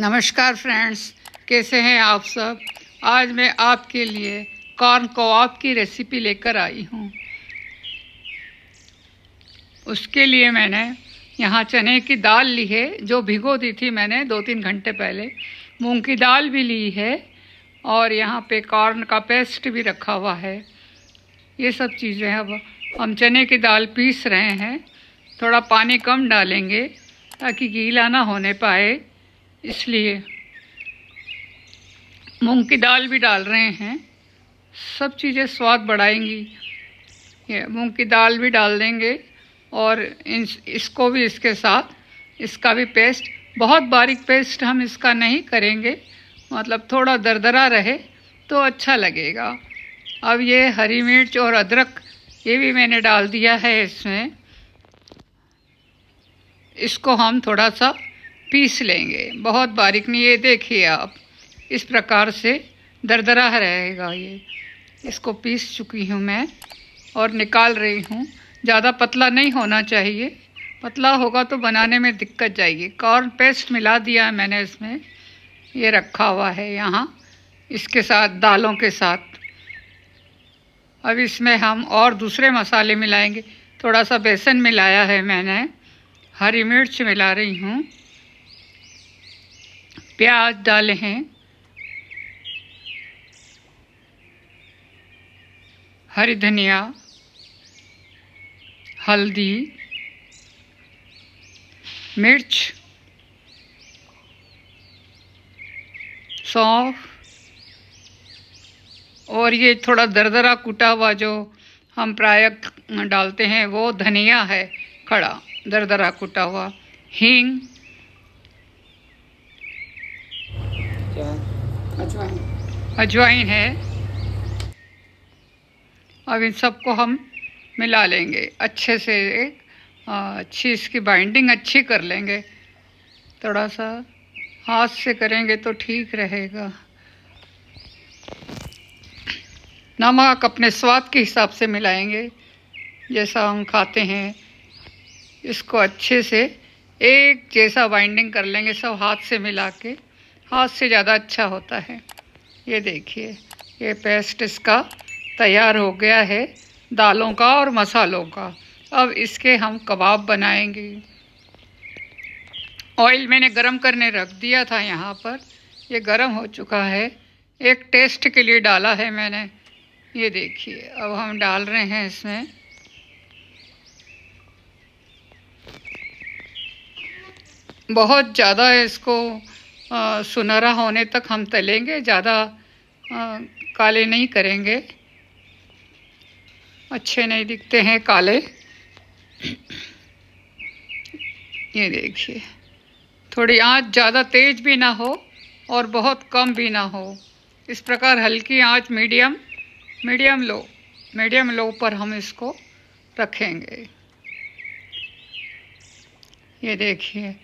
नमस्कार फ्रेंड्स कैसे हैं आप सब आज मैं आपके लिए कॉर्न कोआप की रेसिपी लेकर आई हूँ उसके लिए मैंने यहाँ चने की दाल ली है जो भिगो दी थी मैंने दो तीन घंटे पहले मूंग की दाल भी ली है और यहाँ पे कॉर्न का पेस्ट भी रखा हुआ है ये सब चीज़ें अब हम चने की दाल पीस रहे हैं थोड़ा पानी कम डालेंगे ताकि गीला ना होने पाए इसलिए मूंग की दाल भी डाल रहे हैं सब चीज़ें स्वाद बढ़ाएंगी मूंग की दाल भी डाल देंगे और इन इसको भी इसके साथ इसका भी पेस्ट बहुत बारीक पेस्ट हम इसका नहीं करेंगे मतलब थोड़ा दरदरा रहे तो अच्छा लगेगा अब ये हरी मिर्च और अदरक ये भी मैंने डाल दिया है इसमें इसको हम थोड़ा सा पीस लेंगे बहुत बारीक नहीं ये देखिए आप इस प्रकार से दरदरा रहेगा ये इसको पीस चुकी हूँ मैं और निकाल रही हूँ ज़्यादा पतला नहीं होना चाहिए पतला होगा तो बनाने में दिक्कत जाएगी कॉर्न पेस्ट मिला दिया है मैंने इसमें ये रखा हुआ है यहाँ इसके साथ दालों के साथ अब इसमें हम और दूसरे मसाले मिलाएंगे थोड़ा सा बेसन मिलाया है मैंने हरी मिर्च मिला रही हूँ प्याज डाले हैं हरी धनिया हल्दी मिर्च सौंफ और ये थोड़ा दरदरा कुटा हुआ जो हम प्राय डालते हैं वो धनिया है खड़ा दरदरा कुटा हुआ हींग क्या है अजवाइन अजवाइन है अब इन सबको हम मिला लेंगे अच्छे से अच्छी इसकी बाइंडिंग अच्छी कर लेंगे थोड़ा सा हाथ से करेंगे तो ठीक रहेगा नमक अपने स्वाद के हिसाब से मिलाएंगे जैसा हम खाते हैं इसको अच्छे से एक जैसा बाइंडिंग कर लेंगे सब हाथ से मिला के हाथ से ज़्यादा अच्छा होता है ये देखिए ये पेस्ट इसका तैयार हो गया है दालों का और मसालों का अब इसके हम कबाब बनाएंगे ऑयल मैंने गरम करने रख दिया था यहाँ पर ये गरम हो चुका है एक टेस्ट के लिए डाला है मैंने ये देखिए अब हम डाल रहे हैं इसमें बहुत ज़्यादा इसको आ, सुनहरा होने तक हम तलेंगे ज़्यादा काले नहीं करेंगे अच्छे नहीं दिखते हैं काले ये देखिए थोड़ी आँच ज़्यादा तेज भी ना हो और बहुत कम भी ना हो इस प्रकार हल्की आँच medium medium low medium low पर हम इसको रखेंगे ये देखिए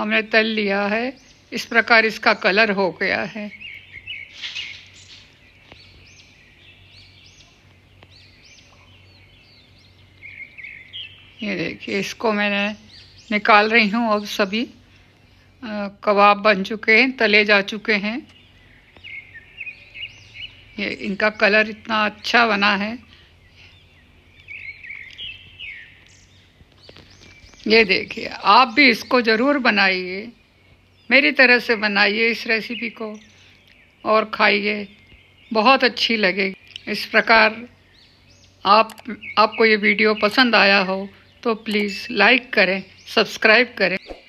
हमने तल लिया है इस प्रकार इसका कलर हो गया है ये देखिए इसको मैंने निकाल रही हूँ अब सभी कबाब बन चुके हैं तले जा चुके हैं ये इनका कलर इतना अच्छा बना है ये देखिए आप भी इसको ज़रूर बनाइए मेरी तरह से बनाइए इस रेसिपी को और खाइए बहुत अच्छी लगेगी इस प्रकार आप आपको ये वीडियो पसंद आया हो तो प्लीज़ लाइक करें सब्सक्राइब करें